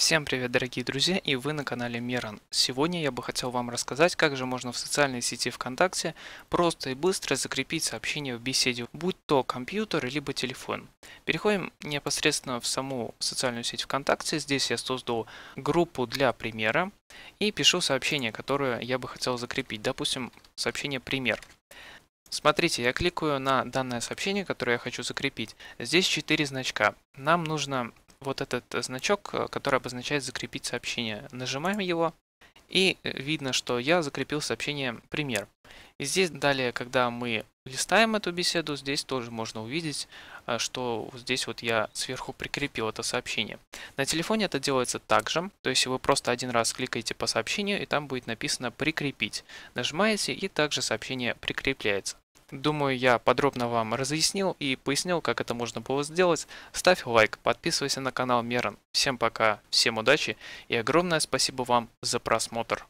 Всем привет дорогие друзья и вы на канале Мирон. Сегодня я бы хотел вам рассказать, как же можно в социальной сети ВКонтакте просто и быстро закрепить сообщение в беседе, будь то компьютер, либо телефон. Переходим непосредственно в саму социальную сеть ВКонтакте. Здесь я создал группу для примера и пишу сообщение, которое я бы хотел закрепить. Допустим, сообщение «Пример». Смотрите, я кликаю на данное сообщение, которое я хочу закрепить. Здесь 4 значка. Нам нужно вот этот э, значок, э, который обозначает «Закрепить сообщение». Нажимаем его, и э, видно, что я закрепил сообщение «Пример». И здесь далее, когда мы листаем эту беседу, здесь тоже можно увидеть, что здесь вот я сверху прикрепил это сообщение. На телефоне это делается так же, то есть вы просто один раз кликаете по сообщению, и там будет написано «Прикрепить». Нажимаете, и также сообщение прикрепляется. Думаю, я подробно вам разъяснил и пояснил, как это можно было сделать. Ставь лайк, подписывайся на канал Мерон. Всем пока, всем удачи и огромное спасибо вам за просмотр.